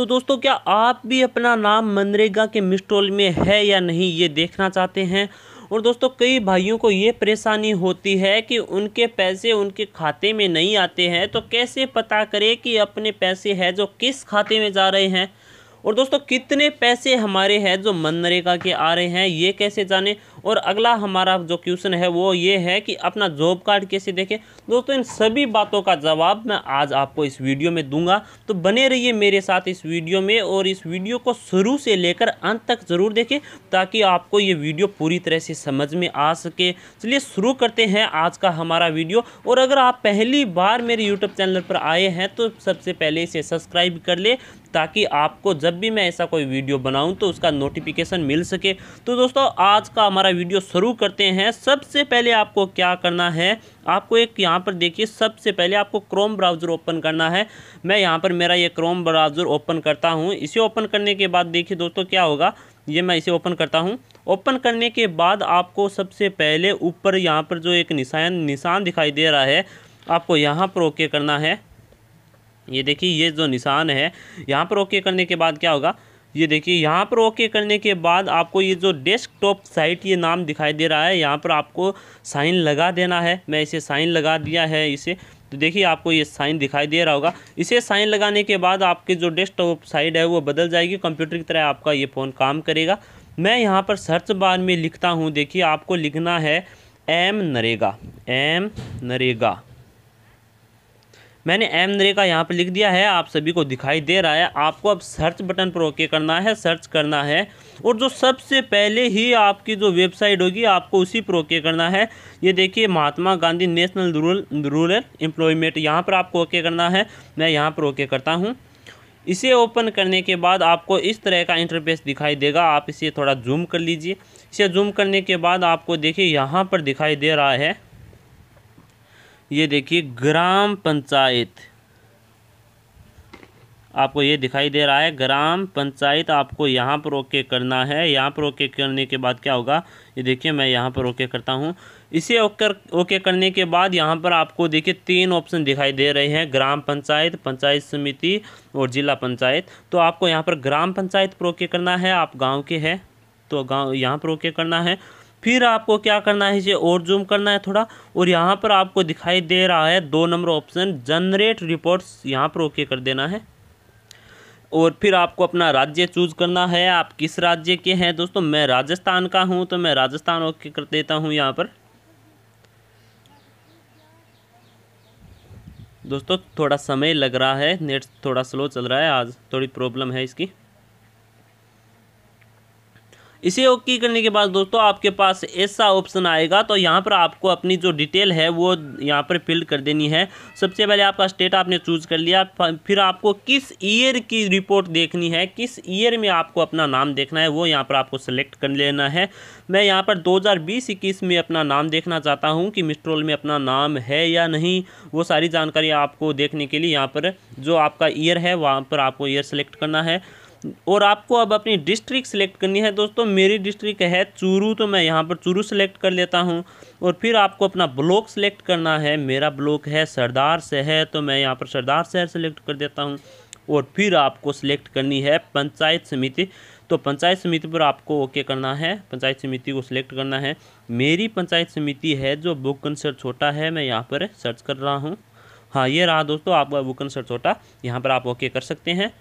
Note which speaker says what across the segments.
Speaker 1: तो दोस्तों क्या आप भी अपना नाम मनरेगा के मिस्टोल में है या नहीं ये देखना चाहते हैं और दोस्तों कई भाइयों को ये परेशानी होती है कि उनके पैसे उनके खाते में नहीं आते हैं तो कैसे पता करें कि अपने पैसे हैं जो किस खाते में जा रहे हैं और दोस्तों कितने पैसे हमारे हैं जो मनरेगा के आ रहे हैं ये कैसे जाने और अगला हमारा जो क्वेश्चन है वो ये है कि अपना जॉब कार्ड कैसे देखें दोस्तों इन सभी बातों का जवाब मैं आज आपको इस वीडियो में दूंगा तो बने रहिए मेरे साथ इस वीडियो में और इस वीडियो को शुरू से लेकर अंत तक ज़रूर देखें ताकि आपको ये वीडियो पूरी तरह से समझ में आ सके चलिए शुरू करते हैं आज का हमारा वीडियो और अगर आप पहली बार मेरे यूट्यूब चैनल पर आए हैं तो सबसे पहले इसे सब्सक्राइब कर ले ताकि आपको जब भी मैं ऐसा कोई वीडियो बनाऊं तो उसका नोटिफिकेशन मिल सके तो दोस्तों आज का हमारा वीडियो शुरू करते हैं सबसे पहले आपको क्या करना है आपको एक यहाँ पर देखिए सबसे पहले आपको क्रोम ब्राउज़र ओपन करना है मैं यहाँ पर मेरा ये क्रोम ब्राउज़र ओपन करता हूँ इसे ओपन करने के बाद देखिए दोस्तों क्या होगा ये मैं इसे ओपन करता हूँ ओपन करने के बाद आपको सबसे पहले ऊपर यहाँ पर जो एक निशान निशान दिखाई दे रहा है आपको यहाँ पर ओके करना है ये देखिए ये जो निशान है यहाँ पर ओके करने के बाद क्या होगा ये देखिए यहाँ पर ओके करने के बाद आपको ये जो डेस्कटॉप साइट ये नाम दिखाई दे रहा है यहाँ पर आपको साइन लगा देना है मैं इसे साइन लगा दिया है इसे तो देखिए आपको ये साइन दिखाई दे रहा होगा इसे साइन लगाने के बाद आपके जो डेस्कटॉप साइड है वो बदल जाएगी कंप्यूटर की तरह आपका ये फ़ोन काम करेगा मैं यहाँ पर सर्च बार में लिखता हूँ देखिए आपको लिखना है एम नरेगा एम नरेगा मैंने एम नरेगा यहाँ पे लिख दिया है आप सभी को दिखाई दे रहा है आपको अब सर्च बटन पर ओके करना है सर्च करना है और जो सबसे पहले ही आपकी जो वेबसाइट होगी आपको उसी पर ओके करना है ये देखिए Mahatma Gandhi national rural rural employment यहाँ पर आपको ओके करना है मैं यहाँ पर ओके करता हूँ इसे ओपन करने के बाद आपको इस तरह का इंटरफेस दिखाई देगा आप इसे थोड़ा जूम कर लीजिए इसे जूम करने के बाद आपको देखिए यहाँ पर दिखाई दे रहा है ये देखिए ग्राम पंचायत आपको ये दिखाई दे रहा है ग्राम पंचायत आपको यहाँ पर ओके करना है यहाँ पर ओके करने के बाद क्या होगा ये देखिए मैं यहाँ पर ओके करता हूँ इसे ओकर ओके करने के बाद यहाँ पर आपको देखिए तीन ऑप्शन दिखाई दे रहे हैं ग्राम पंचायत पंचायत समिति और जिला पंचायत तो आपको यहाँ पर ग्राम पंचायत पर ओके करना है आप गाँव के हैं तो गाँव यहाँ पर ओके करना है फिर आपको क्या करना है इसे और जूम करना है थोड़ा और यहाँ पर आपको दिखाई दे रहा है दो नंबर ऑप्शन जनरेट रिपोर्ट्स यहाँ पर ओके कर देना है और फिर आपको अपना राज्य चूज करना है आप किस राज्य के हैं दोस्तों मैं राजस्थान का हूँ तो मैं राजस्थान ओके कर देता हूँ यहाँ पर दोस्तों थोड़ा समय लग रहा है नेट थोड़ा स्लो चल रहा है आज थोड़ी प्रॉब्लम है इसकी इसे ओके करने के बाद दोस्तों आपके पास ऐसा ऑप्शन आएगा तो यहाँ पर आपको अपनी जो डिटेल है वो यहाँ पर फिल कर देनी है सबसे पहले आपका स्टेट आपने चूज़ कर लिया फिर आपको किस ईयर की रिपोर्ट देखनी है किस ईयर में आपको अपना नाम देखना है वो यहाँ पर आपको सेलेक्ट कर लेना है मैं यहाँ पर दो हज़ार में अपना नाम देखना चाहता हूँ कि मिस्ट्रोल में अपना नाम है या नहीं वो सारी जानकारी आपको देखने के लिए यहाँ पर जो आपका ईयर है वहाँ पर आपको ईयर सेलेक्ट करना है और आपको अब अपनी डिस्ट्रिक्ट सेलेक्ट करनी है दोस्तों मेरी डिस्ट्रिक्ट है चूरू तो मैं यहाँ पर चूरू सेलेक्ट कर लेता हूँ और फिर आपको अपना ब्लॉक सेलेक्ट करना है मेरा ब्लॉक है सरदार शहर तो मैं यहाँ पर सरदार शहर सेलेक्ट कर देता हूँ और फिर आपको सेलेक्ट करनी है पंचायत समिति तो पंचायत समिति पर आपको ओके करना है पंचायत समिति को सिलेक्ट करना है मेरी पंचायत समिति है जो बुकन सर छोटा है मैं यहाँ पर सर्च कर रहा हूँ हाँ ये रहा दोस्तों आपका बुकन सर छोटा यहाँ पर आप ओके कर सकते हैं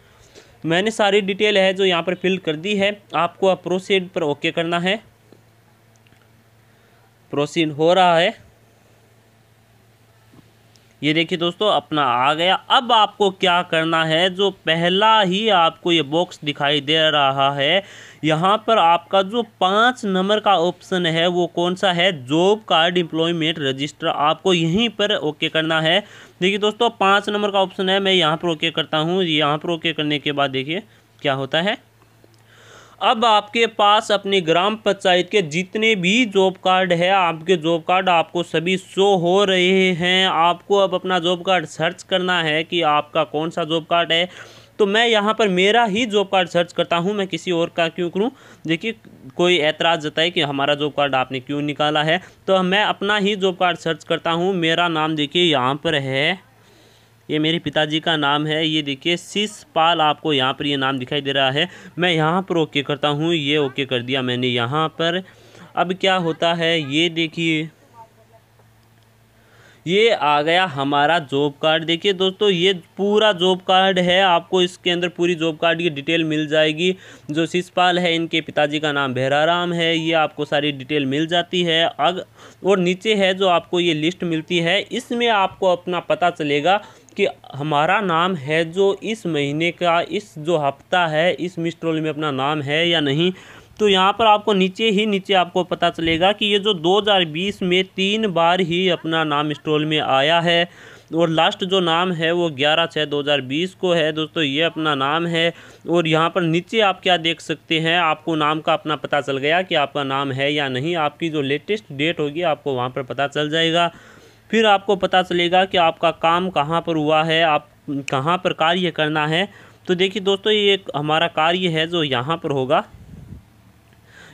Speaker 1: मैंने सारी डिटेल है जो यहाँ पर फिल कर दी है आपको अब प्रोसीड पर ओके करना है प्रोसीड हो रहा है ये देखिए दोस्तों अपना आ गया अब आपको क्या करना है जो पहला ही आपको ये बॉक्स दिखाई दे रहा है यहाँ पर आपका जो पाँच नंबर का ऑप्शन है वो कौन सा है जॉब कार्ड एम्प्लॉयमेंट रजिस्टर आपको यहीं पर ओके करना है देखिए दोस्तों पाँच नंबर का ऑप्शन है मैं यहाँ पर ओके करता हूँ यहाँ पर ओके करने के बाद देखिए क्या होता है अब आपके पास अपने ग्राम पंचायत के जितने भी जॉब कार्ड है आपके जॉब कार्ड आपको सभी शो हो रहे हैं आपको अब अपना जॉब कार्ड सर्च करना है कि आपका कौन सा जॉब कार्ड है तो मैं यहाँ पर मेरा ही जॉब कार्ड सर्च करता हूँ मैं किसी और का क्यों करूँ देखिए कोई ऐतराज़ जताए कि हमारा जॉब कार्ड आपने क्यों निकाला है तो मैं अपना ही जॉब कार्ड सर्च करता हूँ मेरा नाम देखिए यहाँ पर है ये मेरे पिताजी का नाम है ये देखिए शिषपाल पाल आपको यहाँ पर ये नाम दिखाई दे रहा है मैं यहाँ पर ओके करता हूँ ये ओके कर दिया मैंने यहाँ पर अब क्या होता है ये देखिए ये आ गया हमारा जॉब कार्ड देखिए दोस्तों ये पूरा जॉब कार्ड है आपको इसके अंदर पूरी जॉब कार्ड की डिटेल मिल जाएगी जो शिषपाल है इनके पिताजी का नाम बहराराम है ये आपको सारी डिटेल मिल जाती है अग और नीचे है जो आपको ये लिस्ट मिलती है इसमें आपको अपना पता चलेगा कि हमारा नाम है जो इस महीने का इस जो हफ्ता है इस मिस्ट में अपना नाम है या नहीं तो यहाँ पर आपको नीचे ही नीचे आपको पता चलेगा कि ये जो 2020 में तीन बार ही अपना नाम स्टॉल में आया है और लास्ट जो नाम है वो ग्यारह छः दो हज़ार बीस को है दोस्तों ये अपना नाम है और यहाँ पर नीचे आप क्या देख सकते हैं आपको नाम का अपना पता चल गया कि आपका नाम है या नहीं आपकी जो लेटेस्ट डेट होगी आपको वहाँ पर पता चल जाएगा फिर आपको पता चलेगा कि आपका काम कहाँ पर हुआ है आप कहाँ पर कार्य करना है तो देखिए दोस्तों ये हमारा कार्य है जो यहाँ पर होगा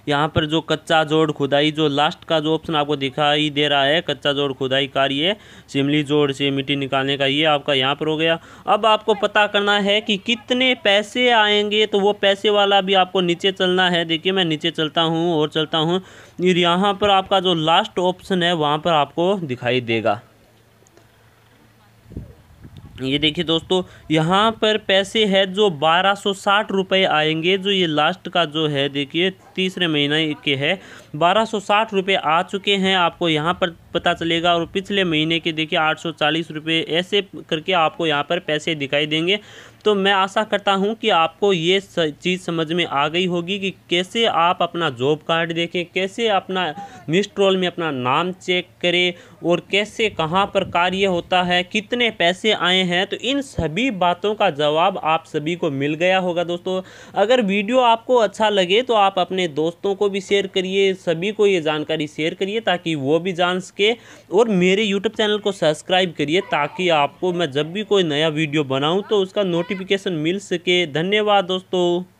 Speaker 1: यहाँ पर जो कच्चा जोड़ खुदाई जो लास्ट का जो ऑप्शन आपको दिखाई दे रहा है कच्चा जोड़ खुदाई कार्य सिमली जोड़ से मिट्टी निकालने का ये आपका यहाँ पर हो गया अब आपको पता करना है कि कितने पैसे आएंगे तो वो पैसे वाला भी आपको नीचे चलना है देखिए मैं नीचे चलता हूँ और चलता हूँ यहाँ पर आपका जो लास्ट ऑप्शन है वहाँ पर आपको दिखाई देगा ये देखिए दोस्तों यहाँ पर पैसे है जो बारह सौ साठ रुपये आएंगे जो ये लास्ट का जो है देखिए तीसरे महीने के है बारह सौ साठ रुपये आ चुके हैं आपको यहाँ पर पता चलेगा और पिछले महीने के देखिए आठ सौ चालीस रुपये ऐसे करके आपको यहाँ पर पैसे दिखाई देंगे तो मैं आशा करता हूँ कि आपको ये चीज़ समझ में आ गई होगी कि कैसे आप अपना जॉब कार्ड देखें कैसे अपना मिस्ट्रोल में अपना नाम चेक करें और कैसे कहाँ पर कार्य होता है कितने पैसे आए हैं तो इन सभी बातों का जवाब आप सभी को मिल गया होगा दोस्तों अगर वीडियो आपको अच्छा लगे तो आप अपने अपने दोस्तों को भी शेयर करिए सभी को ये जानकारी शेयर करिए ताकि वो भी जान सके और मेरे यूट्यूब चैनल को सब्सक्राइब करिए ताकि आपको मैं जब भी कोई नया वीडियो बनाऊँ तो उसका नोटिफिकेशन मिल सके धन्यवाद दोस्तों